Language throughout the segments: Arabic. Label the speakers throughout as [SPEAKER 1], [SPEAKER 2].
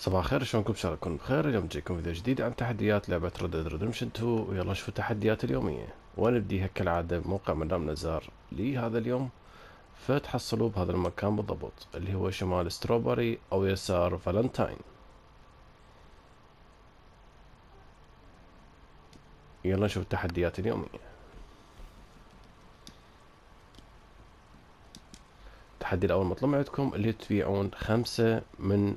[SPEAKER 1] صباح الخير شلونكم شاء الله بخير اليوم جايكم فيديو جديد عن تحديات لعبة ريد ديد ريدمشن 2 ويلا نشوف التحديات اليومية ونبديها كالعادة بموقع مدام نزار لي هذا اليوم فتحصلوا بهذا المكان بالضبط اللي هو شمال ستروبري او يسار فالنتاين يلا نشوف التحديات اليومية التحدي الأول مطلوب عندكم اللي تبيعون خمسة من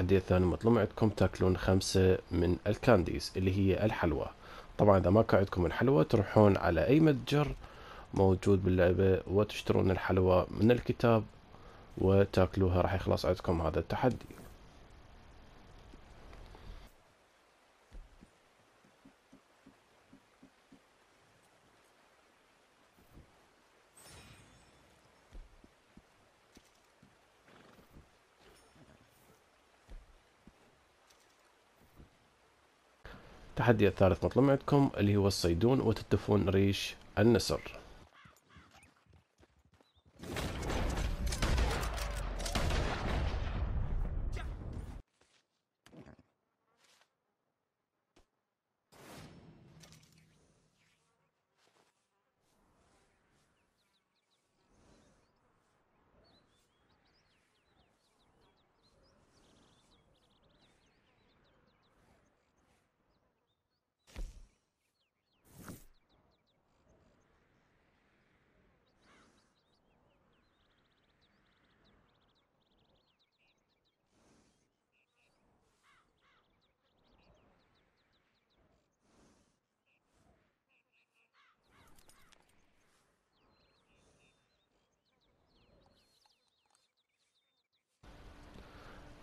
[SPEAKER 1] التحدي الثاني مطلوب عندكم تاكلون خمسة من الكانديز اللي هي الحلوى طبعا إذا ما كان عندكم الحلوى تروحون على أي متجر موجود باللعبة وتشترون الحلوى من الكتاب وتاكلوها راح يخلص عندكم هذا التحدي التحدي الثالث مطلوب عندكم اللي هو الصيدون وتتفون ريش النسر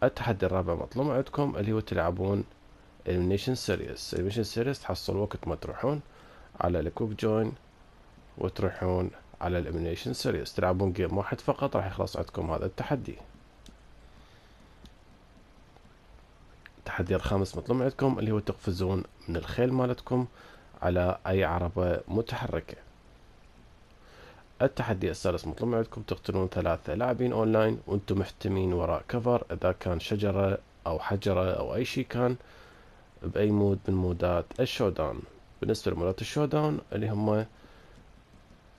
[SPEAKER 1] التحدي الرابع مطلوب عندكم اللي هو تلعبون إلمنيشن سيريس إلمنيشن سيريس تحصل وقت ما تروحون على الكوك جوين وتروحون على الامنيشن سيريس تلعبون جيم واحد فقط راح يخلص عندكم هذا التحدي التحدي الخامس مطلوب عندكم اللي هو تقفزون من الخيل مالتكم على اي عربة متحركة التحدي السادس مطلوب عندكم تقتلون ثلاثة لاعبين أونلاين وأنتم محتمين وراء كفر إذا كان شجرة أو حجرة أو أي شيء كان بأي مود من مودات الشوداون بالنسبة لمودات الشوداون اللي هم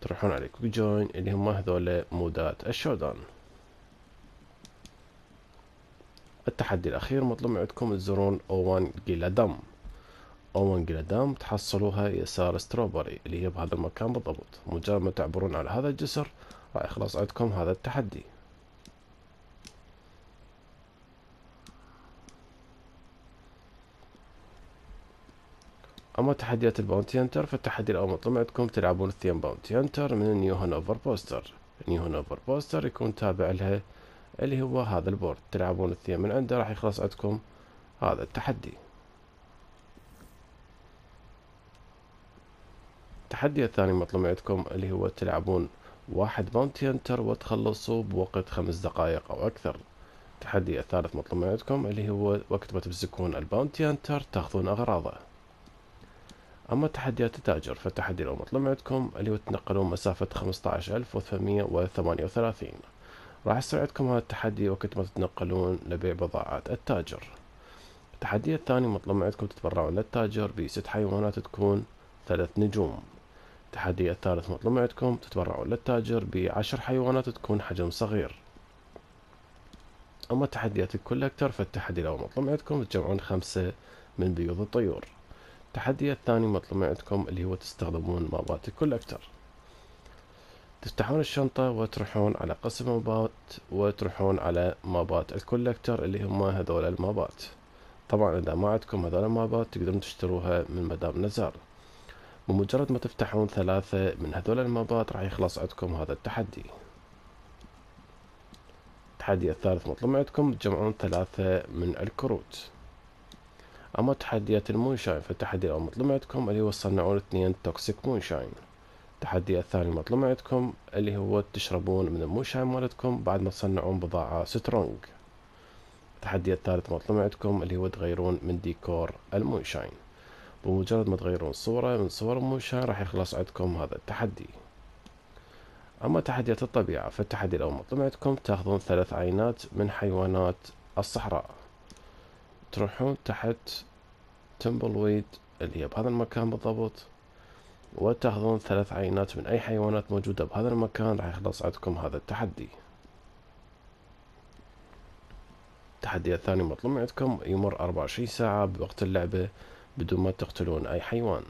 [SPEAKER 1] تروحون على كويك جوين اللي هم هذول مودات الشوداون التحدي الأخير مطلوب عندكم تزورون أوان جيلادام أو جلادام تحصلوها يسار ستروبري اللي هي بهذا المكان بالضبط مجرد ما تعبرون على هذا الجسر راح يخلص عندكم هذا التحدي اما تحديات الباونتي هانتر فالتحدي الاول مطلوب عندكم تلعبون الثيم باونتي هانتر من نيو هانوفر بوستر نيو هانوفر بوستر يكون تابع لها اللي هو هذا البورد تلعبون الثيم من عنده راح يخلص عندكم هذا التحدي التحدي الثاني المطلوب عندكم اللي هو تلعبون واحد باونتي هنتر وتخلصوا بوقت خمس دقائق أو أكثر التحدي الثالث مطلوب عندكم اللي هو وقت ما تمسكون الباونتي هنتر تاخذون أغراضه أما تحديات التاجر فالتحدي الأول مطلوب عندكم اللي هو تنقلون مسافة خمسة ألف وثمانية وثمانية وثلاثين راح يساعدكم هذا التحدي وقت ما تتنقلون لبيع بضاعات التاجر التحدي الثاني مطلوب عندكم تتبرعون للتاجر بست حيوانات تكون ثلاث نجوم التحدي الثالث مطلوب عندكم تتبرعوا للتاجر بعشر حيوانات تكون حجم صغير أما تحديات الكولكتر فالتحدي الأول مطلوب عندكم تجمعون خمسة من بيوض الطيور التحدي الثاني مطلوب عندكم اللي هو تستخدمون مابات الكولكتر تفتحون الشنطة وتروحون على قسم مابات وتروحون على مابات الكولكتر اللي هم هذول المابات طبعا إذا ما عندكم هذول المابات تقدرون تشتروها من مدام نزار ومجرد ما تفتحون ثلاثة من هذول المابات راح يخلص عندكم هذا التحدي التحدي الثالث مطلوب عندكم تجمعون ثلاثة من الكروت أما تحديات المونشاين فالتحدي الأول مطلوب عندكم اللي هو تصنعون اثنين توكسيك مونشاين التحدي الثاني مطلوب عندكم اللي هو تشربون من المونشاين مالتكم بعد ما تصنعون بضاعة سترونج التحدي الثالث مطلوب عندكم اللي هو تغيرون من ديكور المونشاين ومجرد ما تغيرون الصورة من صور موشا راح يخلص عندكم هذا التحدي أما تحديات الطبيعة فالتحدي الأول مطلوب عندكم تاخذون ثلاث عينات من حيوانات الصحراء تروحون تحت تمبل ويد اللي هي بهذا المكان بالضبط وتاخذون ثلاث عينات من أي حيوانات موجودة بهذا المكان راح يخلص عندكم هذا التحدي التحدي الثاني مطلوب عندكم يمر 24 ساعة بوقت اللعبة بدون ما تقتلون أي حيوان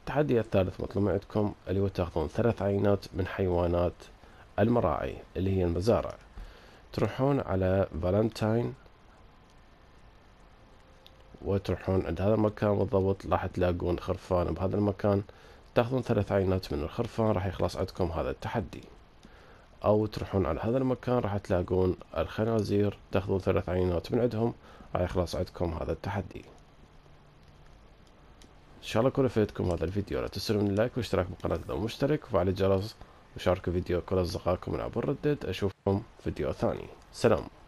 [SPEAKER 1] التحدي الثالث مطلوب عندكم اللي هو تاخذون ثلاث عينات من حيوانات المراعي اللي هي المزارع تروحون على فالنتاين وتروحون عند هذا المكان بالضبط راح تلاقون خرفان بهذا المكان تاخذون ثلاث عينات من الخرفان راح يخلص عندكم هذا التحدي او تروحون على هذا المكان راح تلاقون الخنازير تاخذون ثلاث عينات من عندهم راح يخلص عندكم هذا التحدي ان شاء الله يكون فايتكم هذا الفيديو لا تنسوا من اللايك والاشتراك بالقناه اذا مشترك وفعل الجرس وشاركوا فيديو كل اصدقائكم من عبر الردد اشوفكم فيديو ثاني سلام